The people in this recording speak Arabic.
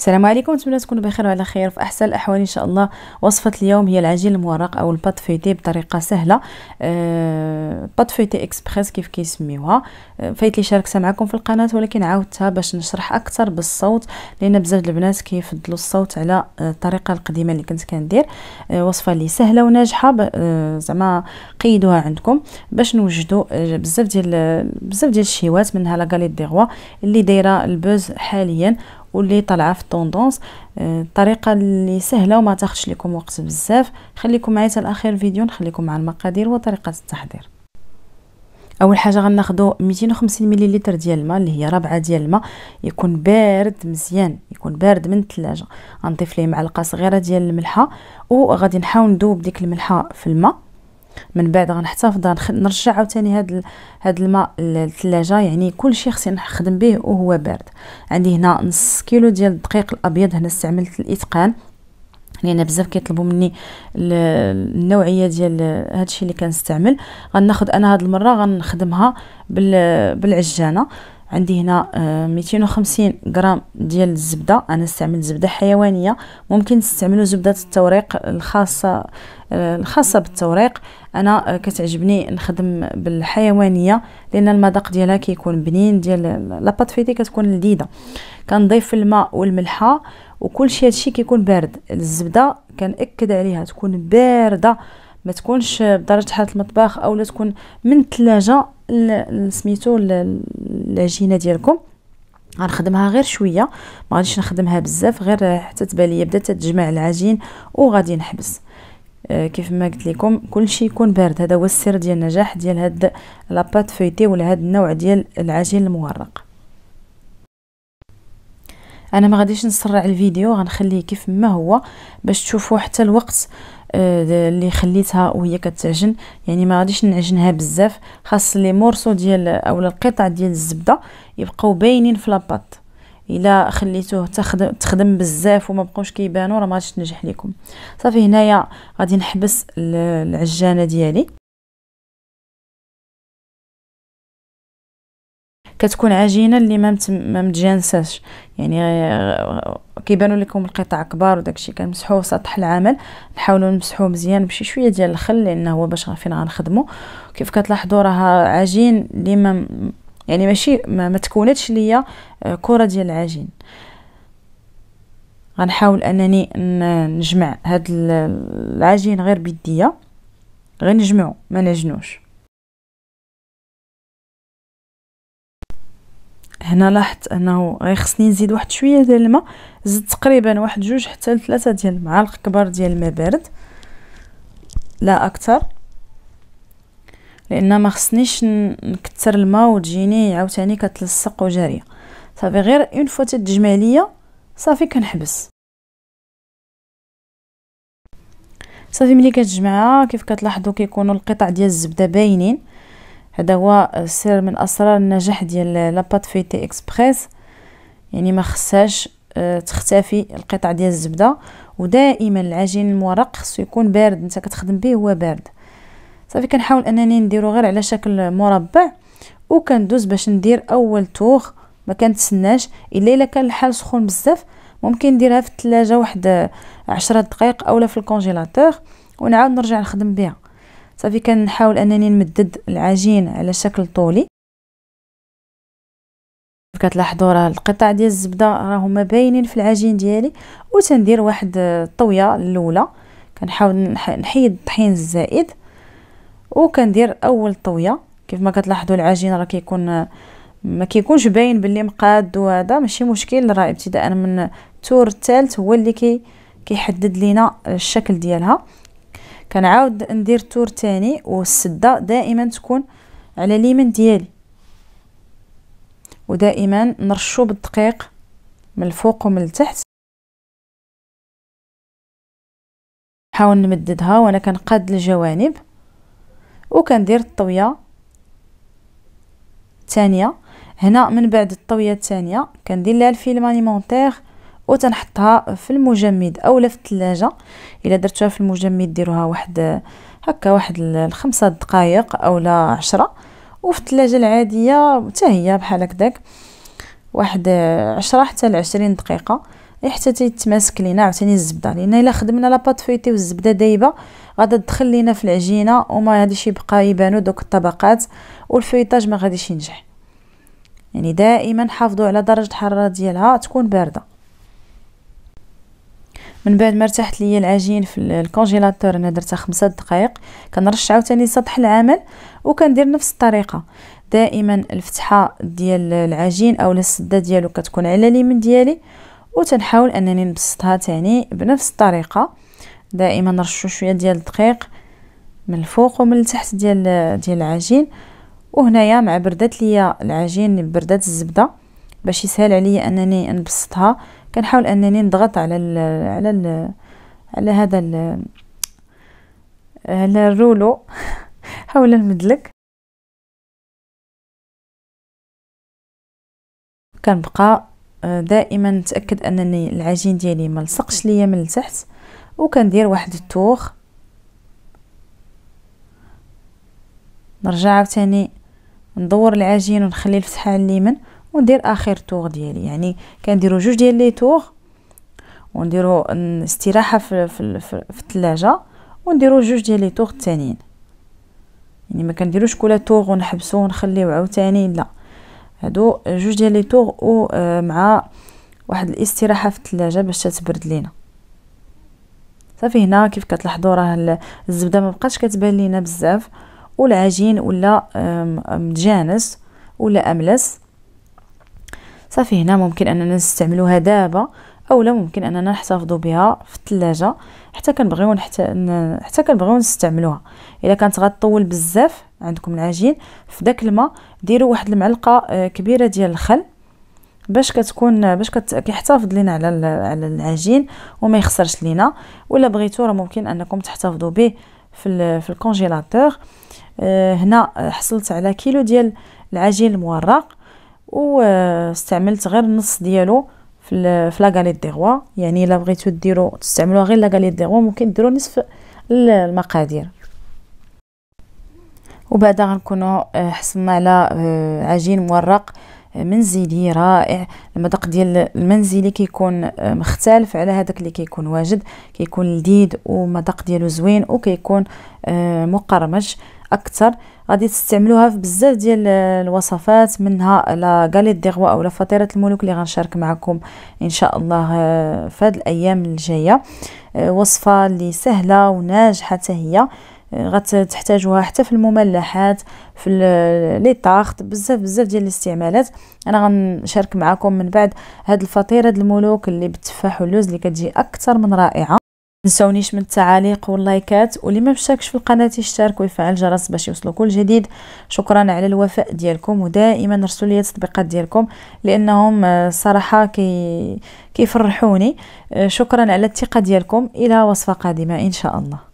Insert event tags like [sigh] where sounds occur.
السلام عليكم نتمنى تكونوا بخير وعلى خير في احسن الاحوال ان شاء الله وصفه اليوم هي العجين المورق او البات فيتي بطريقه سهله أه بات فيتي اكسبريس كيف كيسميوها أه فايت لي شاركتها معكم في القناه ولكن عاودتها باش نشرح اكثر بالصوت لان بزاف البنات كيفضلوا الصوت على آه، الطريقه القديمه اللي كنت كندير أه وصفه اللي سهله وناجحه أه زعما قيدوها عندكم باش نوجدوا آه، بزاف ديال بزاف ديال الشهوات منها لا غاليت دي غوا اللي دايره البوز حاليا واللي طالعه في التوندونس الطريقه آه، اللي سهله وما تاخذش لكم وقت بزاف خليكم معايا حتى لاخر فيديو نخليكم مع المقادير وطريقه التحضير اول حاجه غناخذوا 250 مليلتر ديال الماء اللي هي ربعه ديال الماء يكون بارد مزيان يكون بارد من الثلاجه غنضيف ليه معلقه صغيره ديال الملحه وغادي نحاول نذوب ديك الملحه في الماء من بعد غنحتفظ نرجع عاوتاني هاد هاد الماء للثلاجه يعني كل شيء خصني نخدم به وهو بارد عندي هنا نص كيلو ديال الدقيق الابيض هنا استعملت الاتقان لان يعني بزاف كيطلبوا مني النوعيه ديال هادشي اللي كنستعمل غناخد انا هاد المره غنخدمها بالعجانه عندي هنا 250 آه، غرام ديال الزبده انا استعمل زبده حيوانيه ممكن تستعملوا زبده التوريق الخاصه آه، الخاصه بالتوريق انا آه، كتعجبني نخدم بالحيوانيه لان المذاق ديالها كيكون بنين ديال لاباط فيتي كتكون لذيذه كنضيف الماء والملحه وكل شيء هادشي كيكون بارد الزبده كنأكد عليها تكون بارده ما تكونش بدرجه حراره المطبخ اولا تكون من الثلاجه سميتو العجينه ديالكم غنخدمها غير شويه ما غاديش نخدمها بزاف غير حتى تبان لي بدات تجمع العجين وغادي نحبس آه، كيف ما قلت لكم كلشي يكون بارد هذا هو السر ديال النجاح ديال هاد لاباط فويتي ولا هاد النوع ديال العجين المورق انا ما غاديش نسرع الفيديو غنخليه كيف ما هو باش تشوفوا حتى الوقت آه، اللي خليتها وهي كتعجن يعني ما غاديش نعجنها بزاف خاص لي مورسو ديال اولا القطع ديال الزبده يبقاو باينين في لاباط الا خليتوه تخدم تخدم بزاف وما بقاوش كيبانوا راه ما غاديش تنجح لكم صافي هنايا غادي نحبس العجانه ديالي كتكون عجينه اللي ما ما متجانساش يعني كيبانوا لكم القطع كبار وداكشي كنمسحوه سطح العمل نحاولوا نمسحوه مزيان بشي شويه ديال الخل لانه هو باش فين غنخدمو كيف كتلاحظوا راه عجين اللي ما يعني ماشي ما, ما تكونتش ليا آه، كره ديال العجين غنحاول انني نجمع هاد العجين غير بيديا غير نجمعو ما نجنوش هنا لاحظت انه غيخصني نزيد واحد شويه ديال الماء زدت تقريبا واحد جوج حتى لثلاثه ديال المعالق كبار ديال الماء بارد لا اكثر لان ما خصنيش نكثر الماء وتجيني عاوتاني كتلصق وجاريه صافي غير اون فوا تتجمع ليا صافي كنحبس صافي ملي كتجمعها كيف كتلاحظوا كيكونوا القطع ديال الزبده باينين هذا هو سر من اسرار النجاح ديال لاباط فيتي اكسبريس يعني ما خصهاش آه، تختفي القطع ديال الزبده ودائما العجين المورق خصو يكون بارد انت كتخدم به هو بارد صافي كنحاول انني نديرو غير على شكل مربع وكندوز باش ندير اول توغ ما كنتسناش الا الا كان الحال سخون بزاف ممكن نديرها في الثلاجه واحد عشرة دقائق اولا في الكونجيلاتور ونعاود نرجع نخدم بها صافي كنحاول انني نمدد العجين على شكل طولي كتلاحظوا راه القطع ديال الزبده راهما باينين في العجين ديالي وتندير واحد الطويه الاولى كنحاول نحيد الطحين الزائد وكندير اول طويه كيف ما كتلاحظوا العجين راه كيكون ما كيكونش باين باللي مقاد وهذا ماشي مشكل راه ابتداء من التور الثالث هو اللي كي كيحدد لينا الشكل ديالها كنعاود ندير تور تاني والسده دائما تكون على اليمين ديالي ودائما نرشو بالدقيق من الفوق ومن التحت نحاول نمددها وانا كنقاد الجوانب وكندير الطويه الثانيه هنا من بعد الطويه الثانيه كندير لها الفيلم انيمونتير وتنحطها في المجمد اولا في الثلاجه الا درتوها في المجمد ديروها واحد هكا واحد الخمسة دقائق اولا عشرة وفي الثلاجه العاديه حتى هي بحال هكداك واحد عشرة حتى لعشرين دقيقه إيه، حتى تيتماسك لينا عاوتاني الزبده لان الا خدمنا لا بات فويتي والزبده دايبه غادا تدخل لينا في العجينه وما غاديش يبقى يبانو دوك الطبقات والفويطاج ما غاديش ينجح يعني دائما حافظوا على درجه الحراره ديالها تكون بارده من بعد ما ارتاحت ليا العجين في الكونجيلاتور انا درتها خمسة دقائق كنرش عاوتاني سطح العمل وكندير نفس الطريقه دائما الفتحه ديال العجين او السده ديالو كتكون على اليمين ديالي وتنحاول انني نبسطها تاني بنفس الطريقه دائما نرشو شويه ديال الدقيق من الفوق ومن التحت ديال ديال العجين وهنايا مع بردات ليا العجين بردات الزبده باش يسهل عليا انني نبسطها كنحاول انني نضغط على ال على ال على هذا ال على الرولو [laughs] حول المدلك كنبقى آه، دائما نتاكد انني العجين ديالي ما لصقش ليا من التحت وكندير واحد التوخ نرجع عاوتاني ندور العجين ونخلي الفتحه على اليمين وندير اخر تور ديالي يعني كنديرو جوج ديال لي تور ونديرو استراحه في في في, الثلاجه ونديرو جوج ديال لي تور الثانيين يعني ما كنديروش كل تور ونحبسو ونخليو عاوتاني لا هادو جوج ديال لي تور ومع آه، واحد الاستراحه في الثلاجه باش تتبرد لينا صافي هنا كيف كتلاحظوا راه الزبده ما بقاتش كتبان لينا بزاف والعجين ولا متجانس ولا املس صافي هنا ممكن اننا نستعملوها دابا اولا ممكن اننا نحتفظوا بها في الثلاجه حتى كنبغيو حتى حتى كنبغيو نستعملوها الا كانت غطول بزاف عندكم العجين في داك الماء ديروا واحد المعلقه آه، كبيره ديال الخل باش كتكون باش كت... كيحتفظ لينا على على العجين وما يخسرش لينا ولا بغيتو راه ممكن انكم تحتفظوا به في ال... في الكونجيلاتور آه، هنا حصلت على كيلو ديال العجين المورق واستعملت غير النص ديالو في لاغاليت دي روا يعني الا بغيتو ديرو تستعملوها غير لاغاليت دي روا ممكن ديرو نصف المقادير وبعدا غنكونوا آه، حصلنا على آه، عجين مورق منزلي رائع المذاق ديال المنزلي كيكون آه، مختلف على هذاك اللي كيكون واجد كيكون لذيذ ومذاق ديالو زوين وكيكون آه، مقرمش اكثر غادي تستعملوها في بزاف ديال آه، الوصفات منها لا غاليت دي غوا اولا فطيره الملوك اللي غنشارك معكم ان شاء الله في هاد الايام الجايه وصفه اللي سهله وناجحه حتى هي غتحتاجوها حتى في المملحات في لي طاخت بزاف بزاف ديال الاستعمالات انا غنشارك معكم من بعد هاد الفطيره هاد الملوك اللي بالتفاح واللوز اللي كتجي اكثر من رائعه تنساونيش من التعاليق واللايكات واللي ما مشتركش في القناه يشترك ويفعل الجرس باش يوصلو كل جديد شكرا على الوفاء ديالكم ودائما ارسلوا لي التطبيقات ديالكم لانهم الصراحه آه، كي كيفرحوني آه، شكرا على الثقه ديالكم الى وصفه قادمه ان شاء الله